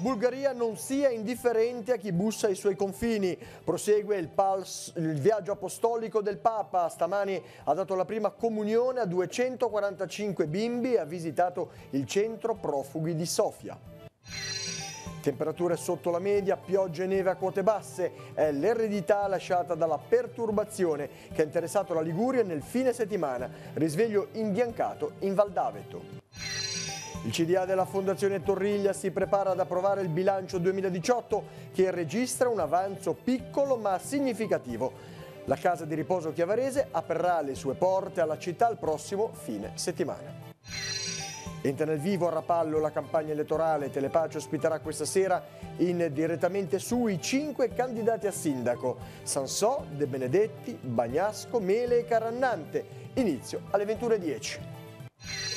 La Bulgaria non sia indifferente a chi bussa ai suoi confini. Prosegue il, pals, il viaggio apostolico del Papa. Stamani ha dato la prima comunione a 245 bimbi e ha visitato il centro profughi di Sofia. Temperature sotto la media, piogge e neve a quote basse è l'eredità lasciata dalla perturbazione che ha interessato la Liguria nel fine settimana. Risveglio imbiancato in Valdaveto. Il CDA della Fondazione Torriglia si prepara ad approvare il bilancio 2018 che registra un avanzo piccolo ma significativo. La casa di riposo chiavarese aprirà le sue porte alla città il prossimo fine settimana. Entra nel vivo a Rapallo la campagna elettorale. Telepace ospiterà questa sera in direttamente su i cinque candidati a sindaco. Sansò, De Benedetti, Bagnasco, Mele e Carannante. Inizio alle 21.10.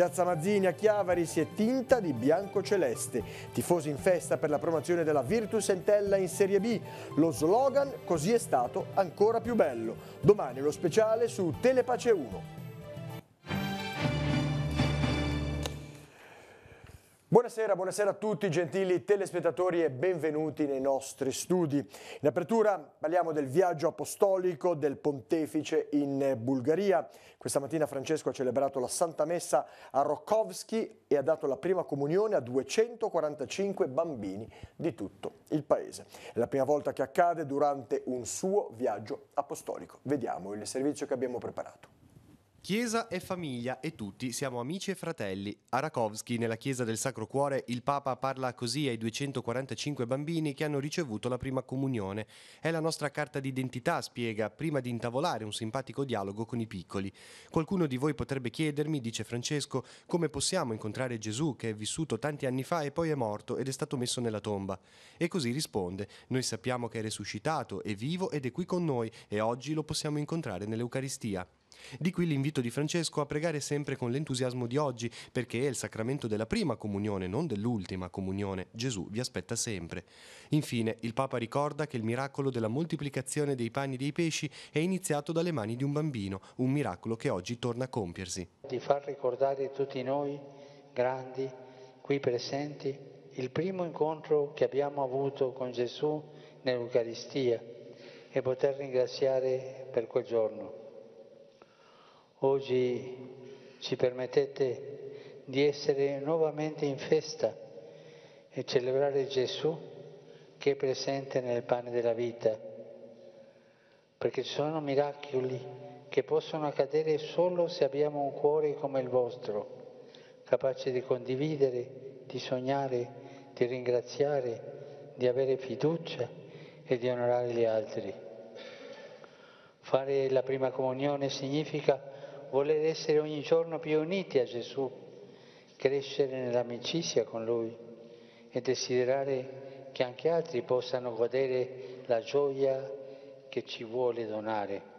Piazza Mazzini a Chiavari si è tinta di bianco celeste. Tifosi in festa per la promozione della Virtus Entella in Serie B. Lo slogan così è stato ancora più bello. Domani lo speciale su Telepace 1. Buonasera, buonasera, a tutti gentili telespettatori e benvenuti nei nostri studi. In apertura parliamo del viaggio apostolico del pontefice in Bulgaria. Questa mattina Francesco ha celebrato la Santa Messa a Rokovsky e ha dato la prima comunione a 245 bambini di tutto il paese. È la prima volta che accade durante un suo viaggio apostolico. Vediamo il servizio che abbiamo preparato. Chiesa e famiglia e tutti siamo amici e fratelli. A Rakowski, nella chiesa del Sacro Cuore, il Papa parla così ai 245 bambini che hanno ricevuto la prima comunione. È la nostra carta d'identità, spiega, prima di intavolare un simpatico dialogo con i piccoli. Qualcuno di voi potrebbe chiedermi, dice Francesco, come possiamo incontrare Gesù che è vissuto tanti anni fa e poi è morto ed è stato messo nella tomba. E così risponde, noi sappiamo che è risuscitato, è vivo ed è qui con noi e oggi lo possiamo incontrare nell'Eucaristia. Di qui l'invito di Francesco a pregare sempre con l'entusiasmo di oggi, perché è il sacramento della prima comunione, non dell'ultima comunione. Gesù vi aspetta sempre. Infine, il Papa ricorda che il miracolo della moltiplicazione dei panni e dei pesci è iniziato dalle mani di un bambino, un miracolo che oggi torna a compiersi. Di far ricordare tutti noi, grandi, qui presenti, il primo incontro che abbiamo avuto con Gesù nell'Eucaristia e poter ringraziare per quel giorno. Oggi ci permettete di essere nuovamente in festa e celebrare Gesù che è presente nel pane della vita, perché ci sono miracoli che possono accadere solo se abbiamo un cuore come il vostro, capace di condividere, di sognare, di ringraziare, di avere fiducia e di onorare gli altri. Fare la prima comunione significa voler essere ogni giorno più uniti a Gesù, crescere nell'amicizia con Lui e desiderare che anche altri possano godere la gioia che ci vuole donare.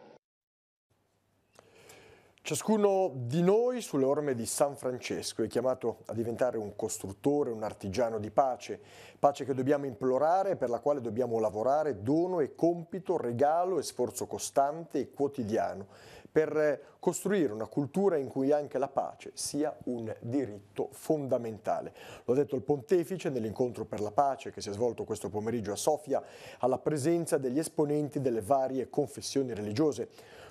Ciascuno di noi sulle orme di San Francesco è chiamato a diventare un costruttore, un artigiano di pace, pace che dobbiamo implorare, per la quale dobbiamo lavorare, dono e compito, regalo e sforzo costante e quotidiano, per eh, costruire una cultura in cui anche la pace sia un diritto fondamentale. Lo ha detto il pontefice nell'incontro per la pace che si è svolto questo pomeriggio a Sofia alla presenza degli esponenti delle varie confessioni religiose.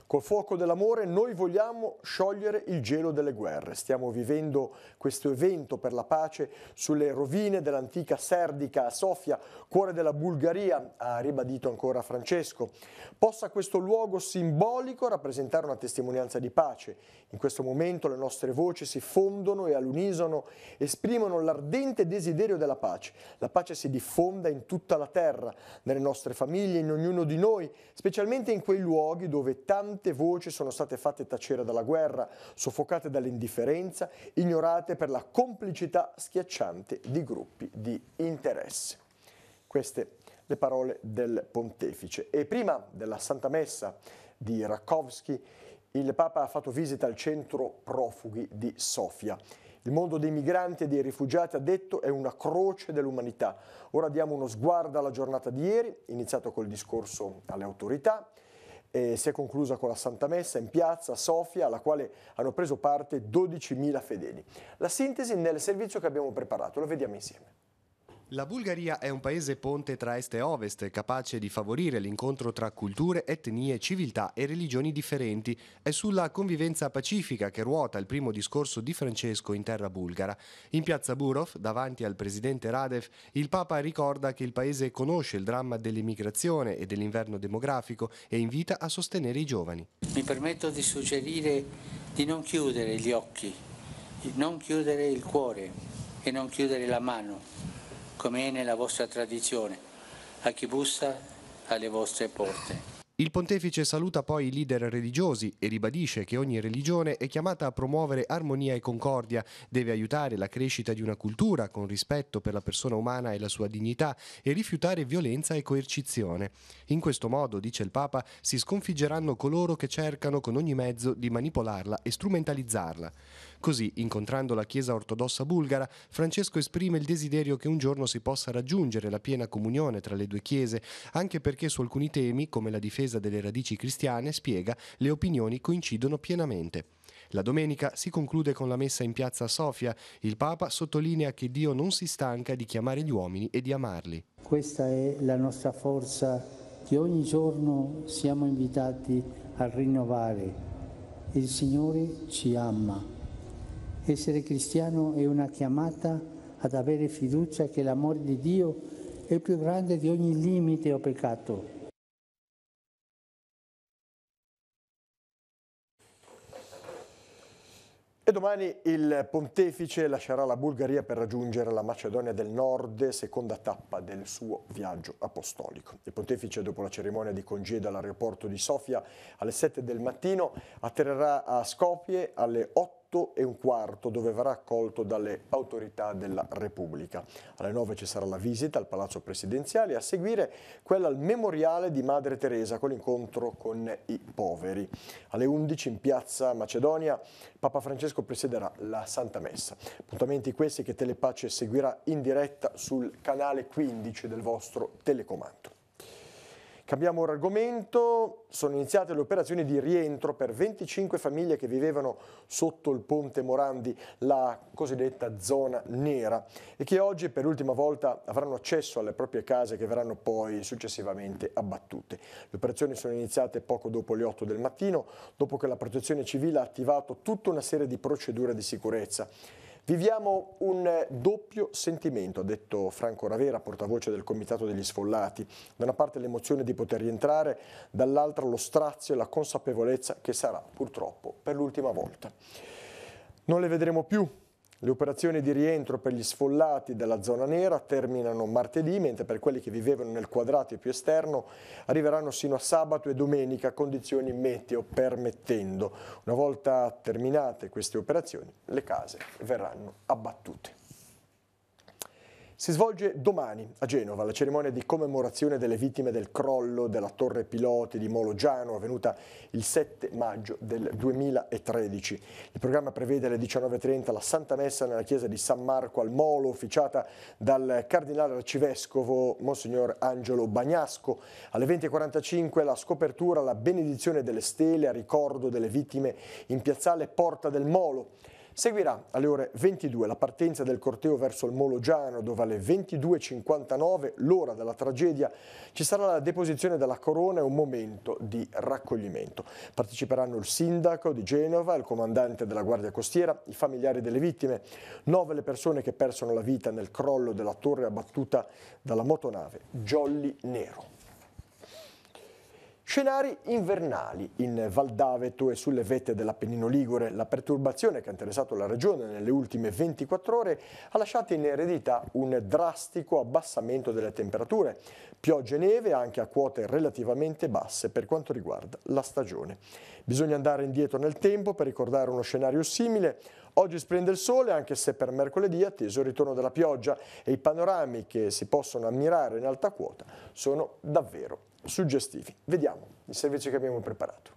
Col fuoco dell'amore noi vogliamo sciogliere il gelo delle guerre. Stiamo vivendo questo evento per la pace sulle rovine dell'antica Serdica a Sofia, cuore della Bulgaria, ha ribadito ancora Francesco. Possa questo luogo simbolico rappresentare una testimonianza di pace in questo momento le nostre voci si fondono e all'unisono esprimono l'ardente desiderio della pace. La pace si diffonda in tutta la terra, nelle nostre famiglie, in ognuno di noi, specialmente in quei luoghi dove tante voci sono state fatte tacere dalla guerra, soffocate dall'indifferenza, ignorate per la complicità schiacciante di gruppi di interesse. Queste le parole del pontefice. E prima della Santa Messa di Rakowski, il Papa ha fatto visita al centro profughi di Sofia. Il mondo dei migranti e dei rifugiati, ha detto, è una croce dell'umanità. Ora diamo uno sguardo alla giornata di ieri, iniziato col discorso alle autorità, e si è conclusa con la Santa Messa in piazza Sofia, alla quale hanno preso parte 12.000 fedeli. La sintesi nel servizio che abbiamo preparato, lo vediamo insieme. La Bulgaria è un paese ponte tra est e ovest, capace di favorire l'incontro tra culture, etnie, civiltà e religioni differenti. È sulla convivenza pacifica che ruota il primo discorso di Francesco in terra bulgara. In piazza Burov, davanti al presidente Radev, il Papa ricorda che il paese conosce il dramma dell'immigrazione e dell'inverno demografico e invita a sostenere i giovani. Mi permetto di suggerire di non chiudere gli occhi, di non chiudere il cuore e non chiudere la mano come è nella vostra tradizione, a chi bussa alle vostre porte. Il pontefice saluta poi i leader religiosi e ribadisce che ogni religione è chiamata a promuovere armonia e concordia, deve aiutare la crescita di una cultura con rispetto per la persona umana e la sua dignità e rifiutare violenza e coercizione. In questo modo, dice il Papa, si sconfiggeranno coloro che cercano con ogni mezzo di manipolarla e strumentalizzarla. Così, incontrando la Chiesa ortodossa bulgara, Francesco esprime il desiderio che un giorno si possa raggiungere la piena comunione tra le due Chiese, anche perché su alcuni temi, come la difesa difesa delle radici cristiane, spiega, le opinioni coincidono pienamente. La domenica si conclude con la messa in piazza Sofia. Il Papa sottolinea che Dio non si stanca di chiamare gli uomini e di amarli. Questa è la nostra forza che ogni giorno siamo invitati a rinnovare. Il Signore ci ama. Essere cristiano è una chiamata ad avere fiducia che l'amore di Dio è più grande di ogni limite o peccato E domani il pontefice lascerà la Bulgaria per raggiungere la Macedonia del Nord, seconda tappa del suo viaggio apostolico. Il pontefice, dopo la cerimonia di congedo all'aeroporto di Sofia alle 7 del mattino, atterrerà a Skopje alle 8 8 e un quarto dove verrà accolto dalle autorità della Repubblica. Alle 9 ci sarà la visita al Palazzo Presidenziale e a seguire quella al memoriale di Madre Teresa con l'incontro con i poveri. Alle 11 in piazza Macedonia Papa Francesco presiderà la Santa Messa. Appuntamenti questi che Telepace seguirà in diretta sul canale 15 del vostro telecomando. Cambiamo argomento, sono iniziate le operazioni di rientro per 25 famiglie che vivevano sotto il ponte Morandi, la cosiddetta zona nera, e che oggi per l'ultima volta avranno accesso alle proprie case che verranno poi successivamente abbattute. Le operazioni sono iniziate poco dopo le 8 del mattino, dopo che la protezione civile ha attivato tutta una serie di procedure di sicurezza. Viviamo un eh, doppio sentimento, ha detto Franco Ravera, portavoce del Comitato degli Sfollati. Da una parte l'emozione di poter rientrare, dall'altra lo strazio e la consapevolezza che sarà purtroppo per l'ultima volta. Non le vedremo più le operazioni di rientro per gli sfollati dalla zona nera terminano martedì, mentre per quelli che vivevano nel quadrato più esterno arriveranno sino a sabato e domenica, condizioni meteo permettendo. Una volta terminate queste operazioni, le case verranno abbattute. Si svolge domani a Genova la cerimonia di commemorazione delle vittime del crollo della torre piloti di Mologiano avvenuta il 7 maggio del 2013. Il programma prevede alle 19.30 la Santa Messa nella chiesa di San Marco al Molo officiata dal cardinale arcivescovo Monsignor Angelo Bagnasco. Alle 20.45 la scopertura, la benedizione delle stele a ricordo delle vittime in piazzale Porta del Molo. Seguirà alle ore 22 la partenza del corteo verso il Mologiano dove alle 22.59, l'ora della tragedia, ci sarà la deposizione della corona e un momento di raccoglimento. Parteciperanno il sindaco di Genova, il comandante della Guardia Costiera, i familiari delle vittime, nove le persone che persero la vita nel crollo della torre abbattuta dalla motonave Jolly Nero. Scenari invernali in Valdaveto e sulle vette dell'Appennino Ligure. La perturbazione che ha interessato la regione nelle ultime 24 ore ha lasciato in eredità un drastico abbassamento delle temperature, piogge e neve anche a quote relativamente basse per quanto riguarda la stagione. Bisogna andare indietro nel tempo per ricordare uno scenario simile. Oggi splende il sole anche se per mercoledì è atteso il ritorno della pioggia e i panorami che si possono ammirare in alta quota sono davvero suggestivi. Vediamo il servizio che abbiamo preparato.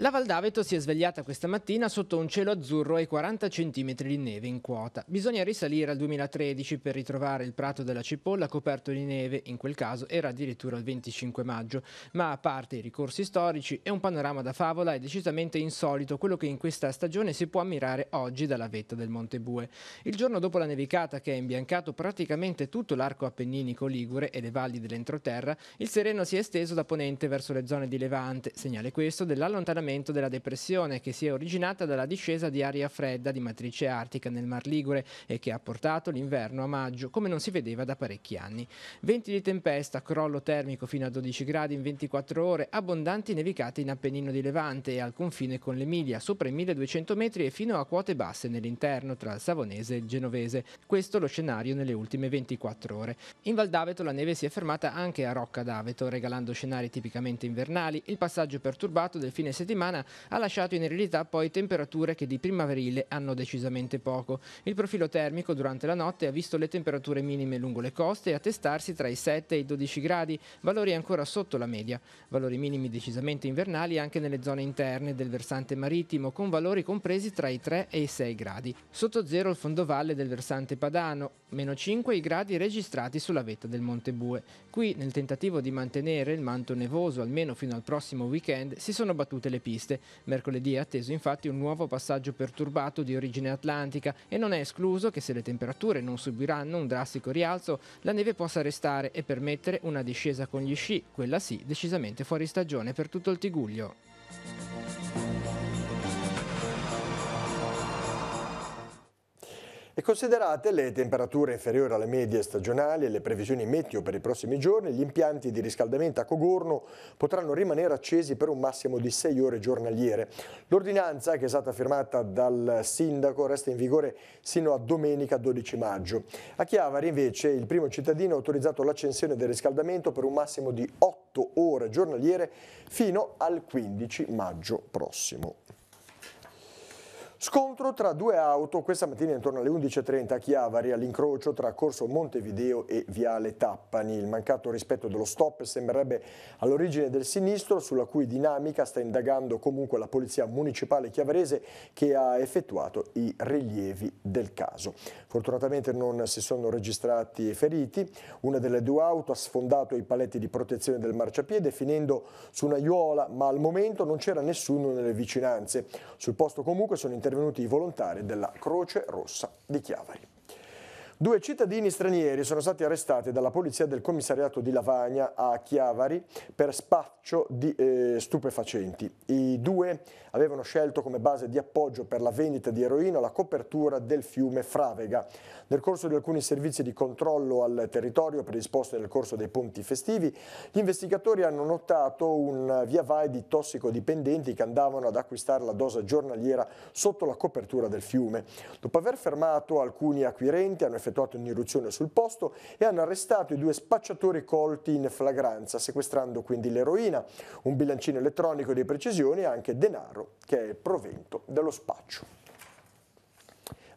La Val d'Aveto si è svegliata questa mattina sotto un cielo azzurro e 40 cm di neve in quota. Bisogna risalire al 2013 per ritrovare il prato della cipolla coperto di neve, in quel caso era addirittura il 25 maggio. Ma a parte i ricorsi storici, è un panorama da favola è decisamente insolito quello che in questa stagione si può ammirare oggi dalla vetta del Monte Bue. Il giorno dopo la nevicata che ha imbiancato praticamente tutto l'arco appenninico ligure e le valli dell'entroterra, il sereno si è esteso da ponente verso le zone di Levante, segnale questo dell'allontanamento superamento della depressione che si è originata dalla discesa di aria fredda di matrice artica nel Mar Ligure e che ha portato l'inverno a maggio, come non si vedeva da parecchi anni. Venti di tempesta, crollo termico fino a 12 gradi in 24 ore, abbondanti nevicate in Appennino di Levante e al confine con l'Emilia, sopra i 1200 metri e fino a quote basse nell'interno tra il Savonese e il Genovese. Questo lo scenario nelle ultime 24 ore. In Val d'Aveto la neve si è fermata anche a Rocca d'Aveto, regalando scenari tipicamente invernali, il passaggio perturbato del fine settimana settimana ha lasciato in eredità poi temperature che di primaverile hanno decisamente poco. Il profilo termico durante la notte ha visto le temperature minime lungo le coste attestarsi tra i 7 e i 12 gradi, valori ancora sotto la media. Valori minimi decisamente invernali anche nelle zone interne del versante marittimo, con valori compresi tra i 3 e i 6 gradi. Sotto zero il fondovalle del versante padano, meno 5 i gradi registrati sulla vetta del Monte Bue. Qui, nel tentativo di mantenere il manto nevoso almeno fino al prossimo weekend, si sono battute le più piste. Mercoledì è atteso infatti un nuovo passaggio perturbato di origine atlantica e non è escluso che se le temperature non subiranno un drastico rialzo, la neve possa restare e permettere una discesa con gli sci, quella sì decisamente fuori stagione per tutto il Tiguglio. E considerate le temperature inferiori alle medie stagionali e le previsioni meteo per i prossimi giorni, gli impianti di riscaldamento a Cogorno potranno rimanere accesi per un massimo di 6 ore giornaliere. L'ordinanza, che è stata firmata dal sindaco, resta in vigore sino a domenica 12 maggio. A Chiavari, invece, il primo cittadino ha autorizzato l'accensione del riscaldamento per un massimo di 8 ore giornaliere fino al 15 maggio prossimo. Scontro tra due auto questa mattina intorno alle 11.30 a Chiavari all'incrocio tra Corso Montevideo e Viale Tappani. Il mancato rispetto dello stop sembrerebbe all'origine del sinistro sulla cui dinamica sta indagando comunque la polizia municipale chiavarese che ha effettuato i rilievi del caso. Fortunatamente non si sono registrati feriti. Una delle due auto ha sfondato i paletti di protezione del marciapiede finendo su una un'aiuola ma al momento non c'era nessuno nelle vicinanze. Sul posto comunque sono intervenuti intervenuti i volontari della Croce Rossa di Chiavari. Due cittadini stranieri sono stati arrestati dalla polizia del commissariato di Lavagna a Chiavari per spaccio di eh, stupefacenti. I due avevano scelto come base di appoggio per la vendita di eroina la copertura del fiume Fravega. Nel corso di alcuni servizi di controllo al territorio predisposti nel corso dei ponti festivi, gli investigatori hanno notato un via vai di tossicodipendenti che andavano ad acquistare la dose giornaliera sotto la copertura del fiume. Dopo aver fermato alcuni acquirenti hanno effettuato effettuato un'irruzione sul posto e hanno arrestato i due spacciatori colti in flagranza, sequestrando quindi l'eroina, un bilancino elettronico di precisione e anche denaro, che è provento dello spaccio.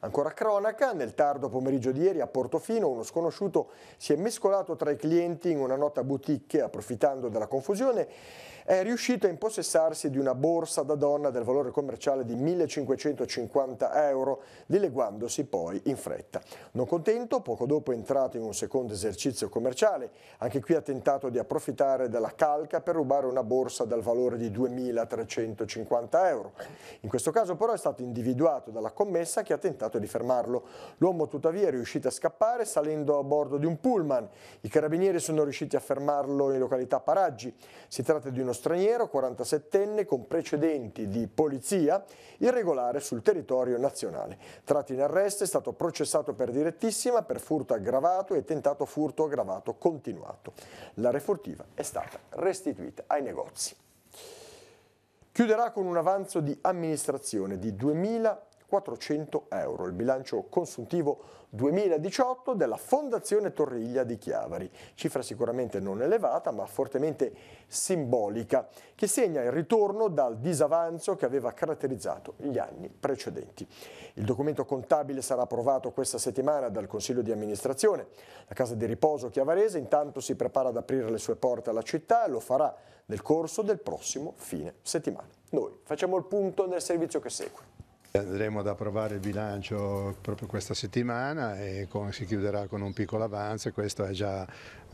Ancora cronaca, nel tardo pomeriggio di ieri a Portofino uno sconosciuto si è mescolato tra i clienti in una nota boutique approfittando della confusione è riuscito a impossessarsi di una borsa da donna del valore commerciale di 1550 euro, dileguandosi poi in fretta. Non contento, poco dopo è entrato in un secondo esercizio commerciale, anche qui ha tentato di approfittare della calca per rubare una borsa dal valore di 2350 euro. In questo caso però è stato individuato dalla commessa che ha tentato di fermarlo. L'uomo tuttavia è riuscito a scappare salendo a bordo di un pullman. I carabinieri sono riusciti a fermarlo in località Paraggi. Si tratta di uno cittadino straniero 47enne con precedenti di polizia irregolare sul territorio nazionale. Tratto in arresto è stato processato per direttissima per furto aggravato e tentato furto aggravato continuato. La refurtiva è stata restituita ai negozi. Chiuderà con un avanzo di amministrazione di 2000 400 euro, il bilancio consuntivo 2018 della Fondazione Torriglia di Chiavari, cifra sicuramente non elevata ma fortemente simbolica, che segna il ritorno dal disavanzo che aveva caratterizzato gli anni precedenti. Il documento contabile sarà approvato questa settimana dal Consiglio di amministrazione. La casa di riposo chiavarese intanto si prepara ad aprire le sue porte alla città e lo farà nel corso del prossimo fine settimana. Noi facciamo il punto nel servizio che segue. Andremo ad approvare il bilancio proprio questa settimana e con, si chiuderà con un piccolo avanzo e questo è già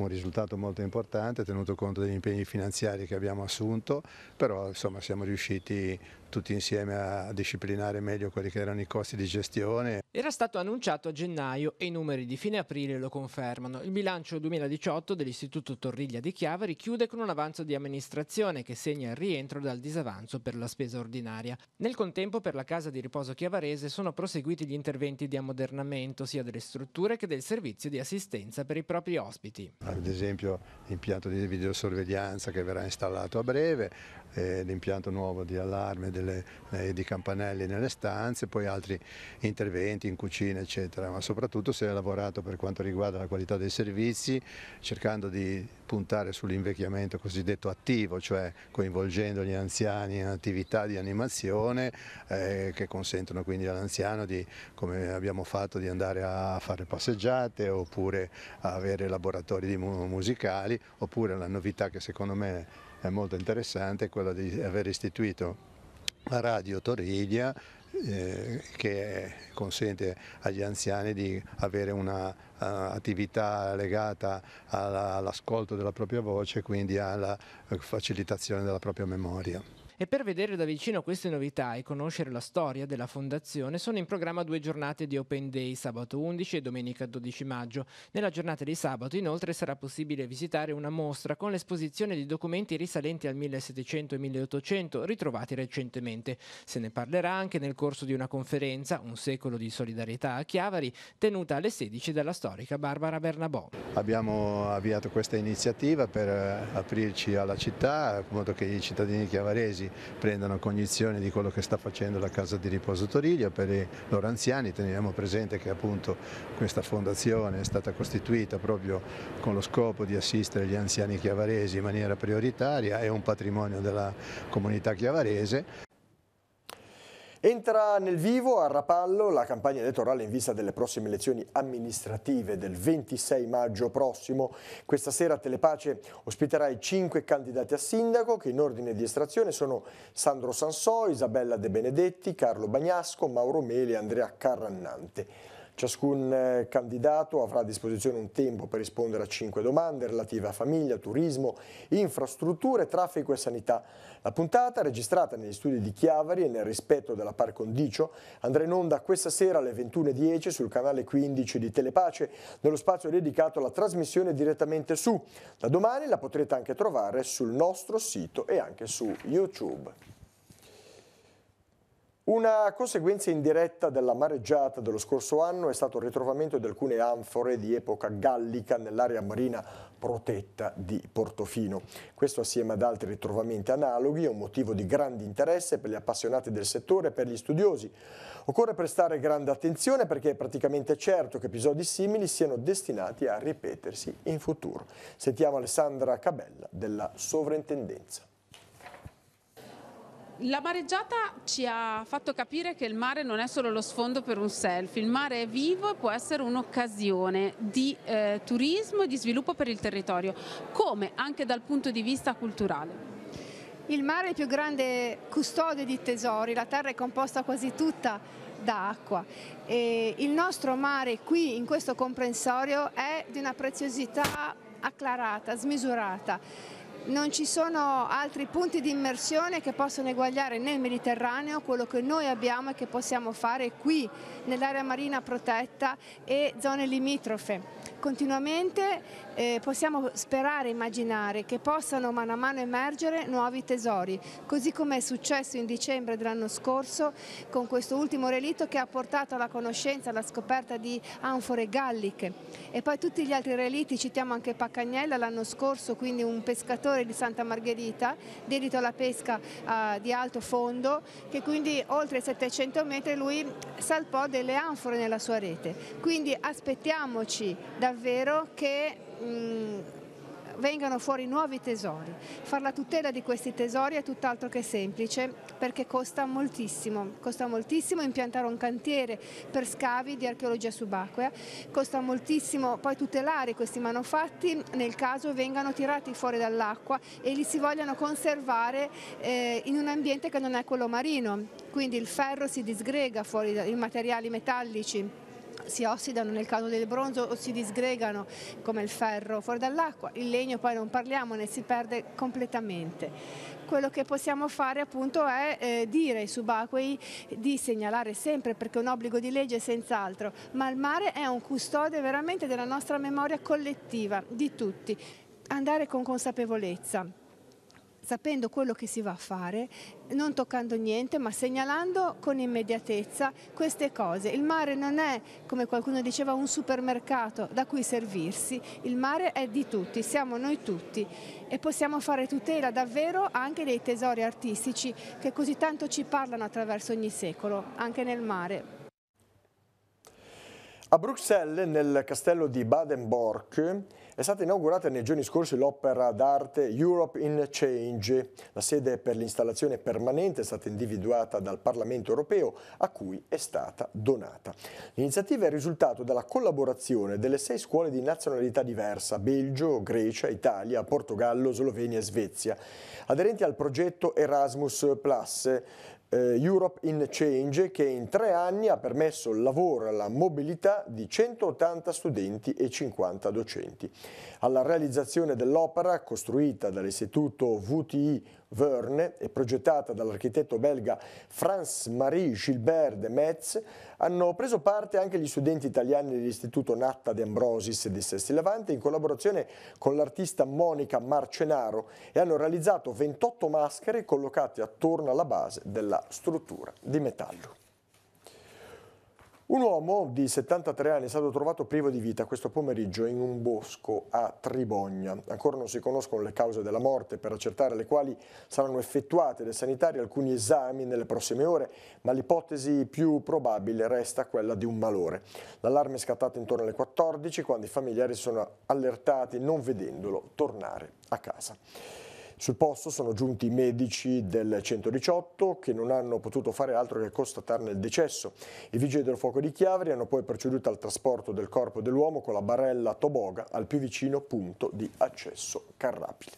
un risultato molto importante tenuto conto degli impegni finanziari che abbiamo assunto, però insomma, siamo riusciti tutti insieme a disciplinare meglio quelli che erano i costi di gestione. Era stato annunciato a gennaio e i numeri di fine aprile lo confermano. Il bilancio 2018 dell'Istituto Torriglia di Chiavari chiude con un avanzo di amministrazione che segna il rientro dal disavanzo per la spesa ordinaria. Nel contempo per la casa di riposo chiavarese sono proseguiti gli interventi di ammodernamento sia delle strutture che del servizio di assistenza per i propri ospiti ad esempio l'impianto di videosorveglianza che verrà installato a breve, eh, l'impianto nuovo di allarme e eh, di campanelli nelle stanze, poi altri interventi in cucina eccetera, ma soprattutto si è lavorato per quanto riguarda la qualità dei servizi cercando di puntare sull'invecchiamento cosiddetto attivo, cioè coinvolgendo gli anziani in attività di animazione eh, che consentono quindi all'anziano di, come abbiamo fatto, di andare a fare passeggiate oppure a avere laboratori musicali oppure la novità che secondo me molto interessante è quella di aver istituito la radio Toriglia eh, che consente agli anziani di avere un'attività eh, uh, legata all'ascolto della propria voce e quindi alla eh, facilitazione della propria memoria. E per vedere da vicino queste novità e conoscere la storia della fondazione sono in programma due giornate di Open Day sabato 11 e domenica 12 maggio. Nella giornata di sabato inoltre sarà possibile visitare una mostra con l'esposizione di documenti risalenti al 1700 e 1800 ritrovati recentemente. Se ne parlerà anche nel corso di una conferenza, un secolo di solidarietà a Chiavari, tenuta alle 16 dalla storica Barbara Bernabò. Abbiamo avviato questa iniziativa per eh, aprirci alla città, in modo che i cittadini chiavaresi prendano cognizione di quello che sta facendo la casa di riposo Toriglio, per i loro anziani teniamo presente che appunto questa fondazione è stata costituita proprio con lo scopo di assistere gli anziani chiavaresi in maniera prioritaria, è un patrimonio della comunità chiavarese. Entra nel vivo a Rapallo la campagna elettorale in vista delle prossime elezioni amministrative del 26 maggio prossimo. Questa sera Telepace ospiterà i cinque candidati a sindaco che in ordine di estrazione sono Sandro Sansò, Isabella De Benedetti, Carlo Bagnasco, Mauro Mele e Andrea Carrannante. Ciascun eh, candidato avrà a disposizione un tempo per rispondere a cinque domande relative a famiglia, turismo, infrastrutture, traffico e sanità. La puntata, registrata negli studi di Chiavari e nel rispetto della par condicio, andrà in onda questa sera alle 21.10 sul canale 15 di Telepace, nello spazio dedicato alla trasmissione direttamente su. Da domani la potrete anche trovare sul nostro sito e anche su YouTube. Una conseguenza indiretta della mareggiata dello scorso anno è stato il ritrovamento di alcune anfore di epoca gallica nell'area marina protetta di Portofino. Questo assieme ad altri ritrovamenti analoghi è un motivo di grande interesse per gli appassionati del settore e per gli studiosi. Occorre prestare grande attenzione perché è praticamente certo che episodi simili siano destinati a ripetersi in futuro. Sentiamo Alessandra Cabella della Sovrintendenza. La mareggiata ci ha fatto capire che il mare non è solo lo sfondo per un selfie, il mare è vivo e può essere un'occasione di eh, turismo e di sviluppo per il territorio, come anche dal punto di vista culturale. Il mare è il più grande custode di tesori, la terra è composta quasi tutta da acqua e il nostro mare qui in questo comprensorio è di una preziosità acclarata, smisurata non ci sono altri punti di immersione che possono eguagliare nel Mediterraneo quello che noi abbiamo e che possiamo fare qui nell'area marina protetta e zone limitrofe. Continuamente eh, possiamo sperare e immaginare che possano mano a mano emergere nuovi tesori, così come è successo in dicembre dell'anno scorso con questo ultimo relitto che ha portato alla conoscenza, alla scoperta di anfore galliche e poi tutti gli altri reliti, citiamo anche Paccagnella l'anno scorso, quindi un pescatore Torre di Santa Margherita, dedito alla pesca eh, di alto fondo, che quindi oltre 700 metri lui salpò delle anfore nella sua rete. Quindi aspettiamoci davvero che... Mh, mm, vengano fuori nuovi tesori. Far la tutela di questi tesori è tutt'altro che semplice perché costa moltissimo, costa moltissimo impiantare un cantiere per scavi di archeologia subacquea, costa moltissimo poi tutelare questi manufatti nel caso vengano tirati fuori dall'acqua e li si vogliano conservare eh, in un ambiente che non è quello marino, quindi il ferro si disgrega fuori dai materiali metallici si ossidano, nel caso del bronzo o si disgregano come il ferro fuori dall'acqua, il legno poi non parliamo, ne si perde completamente. Quello che possiamo fare appunto è eh, dire ai subacquei di segnalare sempre perché è un obbligo di legge senz'altro, ma il mare è un custode veramente della nostra memoria collettiva, di tutti. Andare con consapevolezza sapendo quello che si va a fare, non toccando niente, ma segnalando con immediatezza queste cose. Il mare non è, come qualcuno diceva, un supermercato da cui servirsi, il mare è di tutti, siamo noi tutti e possiamo fare tutela davvero anche dei tesori artistici che così tanto ci parlano attraverso ogni secolo, anche nel mare. A Bruxelles, nel castello di baden borch è stata inaugurata nei giorni scorsi l'opera d'arte Europe in Change. La sede per l'installazione permanente è stata individuata dal Parlamento europeo a cui è stata donata. L'iniziativa è il risultato della collaborazione delle sei scuole di nazionalità diversa, Belgio, Grecia, Italia, Portogallo, Slovenia e Svezia, aderenti al progetto Erasmus Plus, eh, Europe in Change che in tre anni ha permesso il lavoro e la mobilità di 180 studenti e 50 docenti. Alla realizzazione dell'opera, costruita dall'Istituto VTI Verne e progettata dall'architetto belga Franz-Marie Gilbert de Metz, hanno preso parte anche gli studenti italiani dell'Istituto Natta De Ambrosis di Sesti Levante in collaborazione con l'artista Monica Marcenaro e hanno realizzato 28 maschere collocate attorno alla base della struttura di metallo. Un uomo di 73 anni è stato trovato privo di vita questo pomeriggio in un bosco a Tribogna. Ancora non si conoscono le cause della morte, per accertare le quali saranno effettuate dai sanitari alcuni esami nelle prossime ore, ma l'ipotesi più probabile resta quella di un malore. L'allarme è scattato intorno alle 14 quando i familiari sono allertati non vedendolo tornare a casa. Sul posto sono giunti i medici del 118 che non hanno potuto fare altro che constatarne il decesso. I vigili del fuoco di Chiavari hanno poi proceduto al trasporto del corpo dell'uomo con la barella toboga al più vicino punto di accesso Carrapide.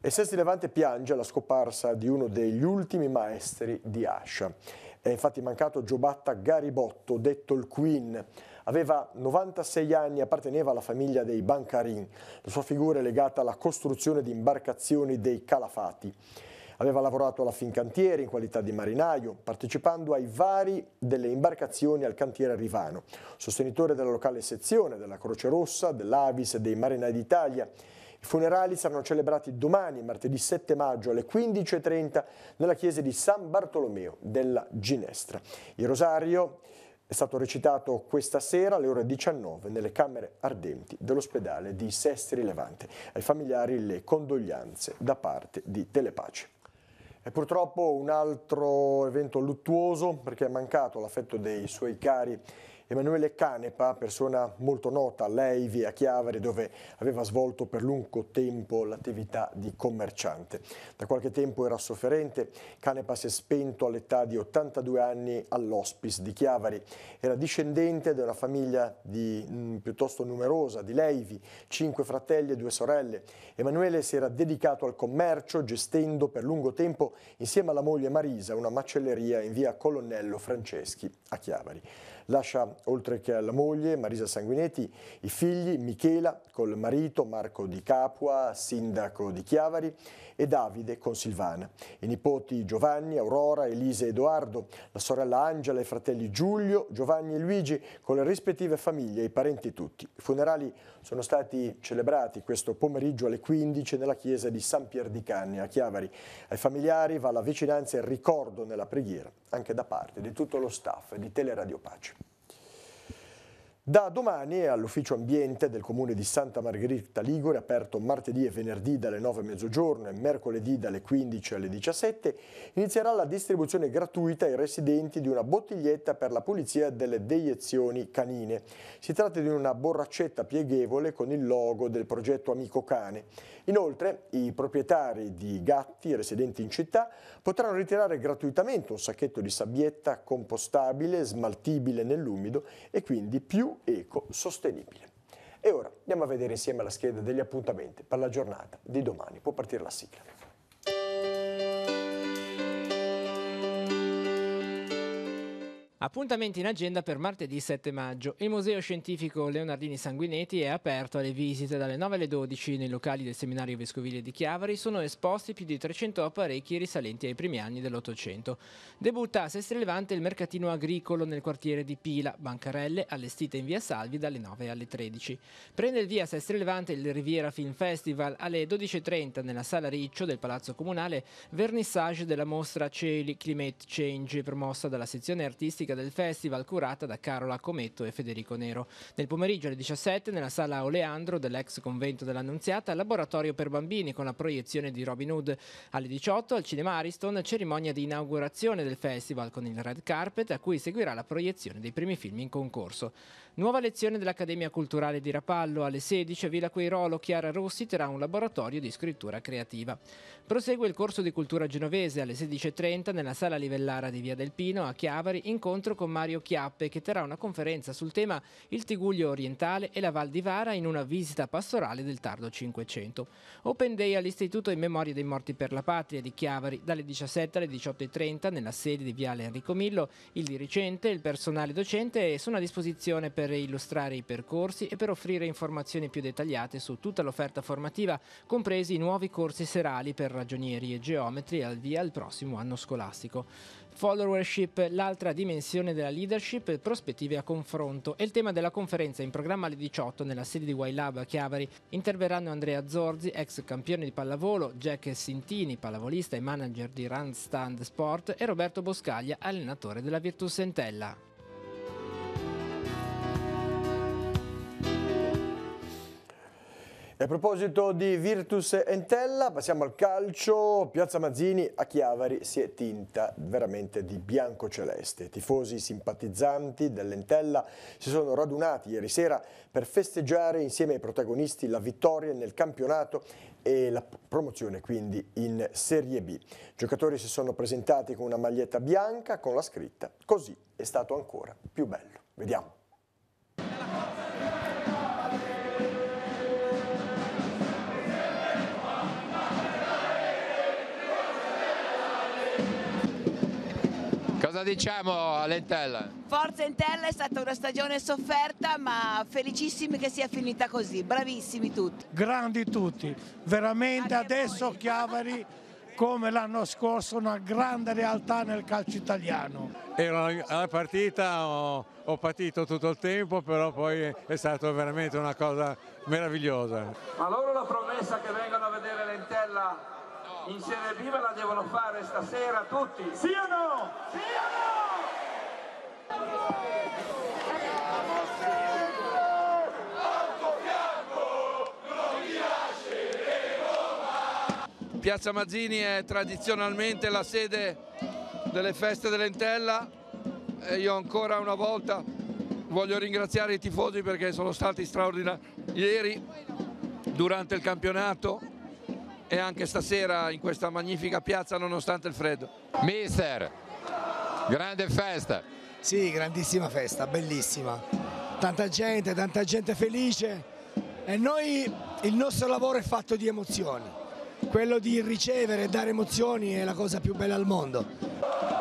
E Sesti Levante piange la scomparsa di uno degli ultimi maestri di Ascia. È infatti mancato Giobatta Garibotto, detto il Queen, Aveva 96 anni, e apparteneva alla famiglia dei Bancarin. La sua figura è legata alla costruzione di imbarcazioni dei calafati. Aveva lavorato alla Fincantieri in qualità di marinaio, partecipando ai vari delle imbarcazioni al cantiere Rivano, sostenitore della locale sezione della Croce Rossa, dell'Avis e dei Marinai d'Italia. I funerali saranno celebrati domani, martedì 7 maggio alle 15.30 nella chiesa di San Bartolomeo della Ginestra. Il rosario è stato recitato questa sera alle ore 19 nelle camere ardenti dell'ospedale di Sestri Levante. Ai familiari le condoglianze da parte di Telepace. E purtroppo un altro evento luttuoso perché è mancato l'affetto dei suoi cari Emanuele Canepa, persona molto nota, lei via Chiavari dove aveva svolto per lungo tempo l'attività di commerciante. Da qualche tempo era sofferente, Canepa si è spento all'età di 82 anni all'hospice di Chiavari. Era discendente da una famiglia di, mh, mm, piuttosto numerosa di Leivi, cinque fratelli e due sorelle. Emanuele si era dedicato al commercio gestendo per lungo tempo insieme alla moglie Marisa una macelleria in via Colonnello Franceschi a Chiavari. Lascia oltre che alla moglie Marisa Sanguinetti, i figli Michela col marito Marco Di Capua, sindaco di Chiavari, e Davide con Silvana, i nipoti Giovanni, Aurora, Elisa e Edoardo, la sorella Angela e i fratelli Giulio, Giovanni e Luigi con le rispettive famiglie e i parenti tutti. I funerali sono stati celebrati questo pomeriggio alle 15 nella chiesa di San Pier di Canne a Chiavari. Ai familiari va la vicinanza e il ricordo nella preghiera, anche da parte di tutto lo staff di Teleradio Pace. Da domani all'ufficio ambiente del comune di Santa Margherita Ligure, aperto martedì e venerdì dalle 9 a mezzogiorno e mercoledì dalle 15 alle 17, inizierà la distribuzione gratuita ai residenti di una bottiglietta per la pulizia delle deiezioni canine. Si tratta di una borraccetta pieghevole con il logo del progetto Amico Cane. Inoltre i proprietari di gatti residenti in città potranno ritirare gratuitamente un sacchetto di sabbietta compostabile, smaltibile nell'umido e quindi più più ecosostenibile. E ora andiamo a vedere insieme la scheda degli appuntamenti per la giornata di domani. Può partire la sigla. Appuntamenti in agenda per martedì 7 maggio. Il Museo Scientifico Leonardini Sanguinetti è aperto alle visite dalle 9 alle 12 nei locali del seminario vescovile di Chiavari. Sono esposti più di 300 apparecchi risalenti ai primi anni dell'Ottocento. Debutta a Sestri Levante il mercatino agricolo nel quartiere di Pila, Bancarelle, allestite in via Salvi dalle 9 alle 13. Prende il via a Levante il Riviera Film Festival alle 12.30 nella sala Riccio del Palazzo Comunale, vernissage della mostra Cieli Climate Change promossa dalla sezione artistica musica del festival curata da Carola Cometto e Federico Nero. Nel pomeriggio alle 17 nella sala Oleandro dell'ex convento dell'Annunziata, laboratorio per bambini con la proiezione di Robin Hood. Alle 18 al cinema Ariston cerimonia di inaugurazione del festival con il red carpet a cui seguirà la proiezione dei primi film in concorso. Nuova lezione dell'Accademia Culturale di Rapallo alle 16 a Villa Queirolo Chiara Rossi terrà un laboratorio di scrittura creativa. Prosegue il corso di cultura genovese alle 16.30 nella sala Livellara di Via del Pino a Chiavari incontro incontro con Mario Chiappe che terrà una conferenza sul tema il Tiguglio orientale e la Val di Vara in una visita pastorale del tardo Cinquecento. Open Day all'Istituto in memoria dei morti per la patria di Chiavari dalle 17 alle 18.30 nella sede di Viale Enrico Millo. Il dirigente e il personale docente sono a disposizione per illustrare i percorsi e per offrire informazioni più dettagliate su tutta l'offerta formativa, compresi i nuovi corsi serali per ragionieri e geometri al via il prossimo anno scolastico followership, l'altra dimensione della leadership, prospettive a confronto È il tema della conferenza in programma alle 18 nella sede di Wailab a Chiavari. Interverranno Andrea Zorzi, ex campione di pallavolo, Jack Sintini, pallavolista e manager di Randstand Sport e Roberto Boscaglia, allenatore della Virtus Sentella. E a proposito di Virtus Entella, passiamo al calcio. Piazza Mazzini a Chiavari si è tinta veramente di bianco-celeste. Tifosi simpatizzanti dell'Entella si sono radunati ieri sera per festeggiare insieme ai protagonisti la vittoria nel campionato e la promozione quindi in Serie B. I giocatori si sono presentati con una maglietta bianca con la scritta Così è stato ancora più bello. Vediamo. Cosa diciamo all'Entella? Entella? Forza Entella, è stata una stagione sofferta ma felicissimi che sia finita così, bravissimi tutti. Grandi tutti, veramente Anche adesso voi. Chiavari come l'anno scorso una grande realtà nel calcio italiano. Era la partita, ho, ho, patito tutto il tempo, però poi è stata veramente una cosa meravigliosa. Ma loro la promessa che vengano a vedere l'Entella in Insieme viva la devono fare stasera tutti. Sì o no? Sì o no? Piazza Mazzini è tradizionalmente la sede delle feste dell'Entella e io ancora una volta voglio ringraziare i tifosi perché sono stati straordinari ieri durante il campionato e anche stasera in questa magnifica piazza nonostante il freddo. Mister, grande festa. Sì, grandissima festa, bellissima. Tanta gente, tanta gente felice e noi, il nostro lavoro è fatto di emozioni. Quello di ricevere e dare emozioni è la cosa più bella al mondo.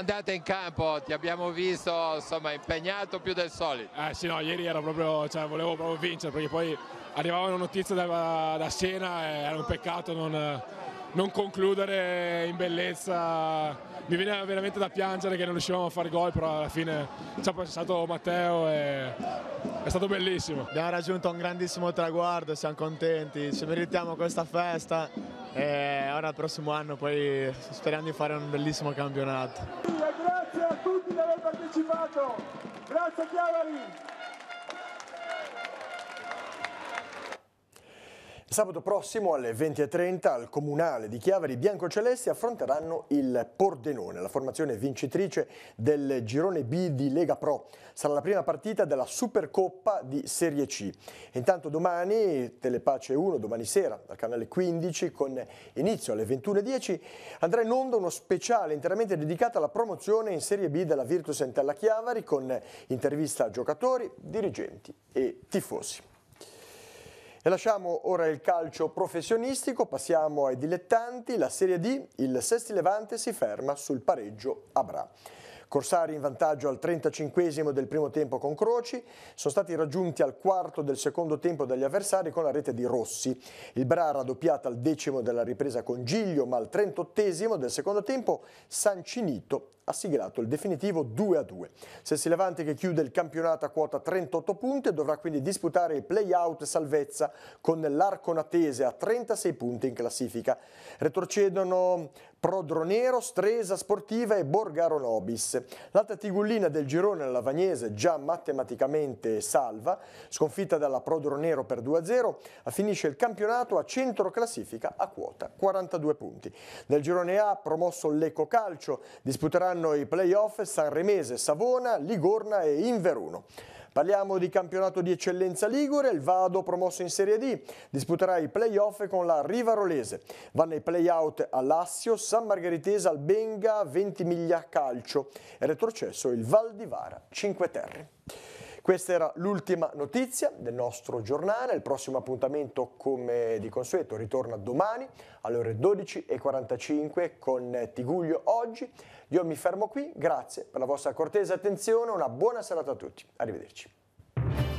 andata in campo ti abbiamo visto insomma, impegnato più del solito. Eh sì, no, ieri proprio, cioè, volevo proprio vincere perché poi arrivavano notizie da, da Siena e era un peccato non, non concludere in bellezza. Mi veniva veramente da piangere che non riuscivamo a fare gol, però alla fine ci cioè, ha passato Matteo e è stato bellissimo. Abbiamo raggiunto un grandissimo traguardo, siamo contenti, ci meritiamo questa festa e ora il prossimo anno poi speriamo di fare un bellissimo campionato. Grazie a tutti di aver partecipato, grazie Chiavari! Sabato prossimo alle 20.30 al Comunale di Chiavari Biancocelesti affronteranno il Pordenone, la formazione vincitrice del girone B di Lega Pro. Sarà la prima partita della Supercoppa di Serie C. Intanto domani, Telepace 1, domani sera, dal canale 15, con inizio alle 21.10, andrà in onda uno speciale interamente dedicato alla promozione in Serie B della Virtus Entella Chiavari con intervista a giocatori, dirigenti e tifosi. E lasciamo ora il calcio professionistico, passiamo ai dilettanti. La Serie D, il Sesti Levante si ferma sul pareggio a Bra. Corsari in vantaggio al 35 del primo tempo con Croci, sono stati raggiunti al quarto del secondo tempo dagli avversari con la rete di Rossi. Il Bra raddoppiata al decimo della ripresa con Giglio, ma al 38 del secondo tempo Sancinito ha siglato il definitivo 2-2. a Se si Levante che chiude il campionato a quota 38 punti dovrà quindi disputare il play-out salvezza con l'arco natese a 36 punti in classifica. Retrocedono Prodronero, Stresa Sportiva e Borgaro Nobis. L'altra tigullina del girone, lavagnese già matematicamente salva, sconfitta dalla Prodronero per 2-0, finisce il campionato a centro classifica a quota 42 punti. Nel girone A promosso l'Eco Calcio, disputeranno saranno i playoff Sanremese, Savona, Ligorna e Inveruno. Parliamo di campionato di eccellenza Ligure, il Vado promosso in Serie D disputerà i playoff con la Rivarolese. Vanno i playout all'Assio, San Margheritese, Albenga, Ventimiglia Calcio e retrocesso il Val di Vara, Cinque Terre. Questa era l'ultima notizia del nostro giornale, il prossimo appuntamento come di consueto ritorna domani alle ore 12.45 con Tiguglio Oggi. Io mi fermo qui, grazie per la vostra cortese attenzione, una buona serata a tutti, arrivederci.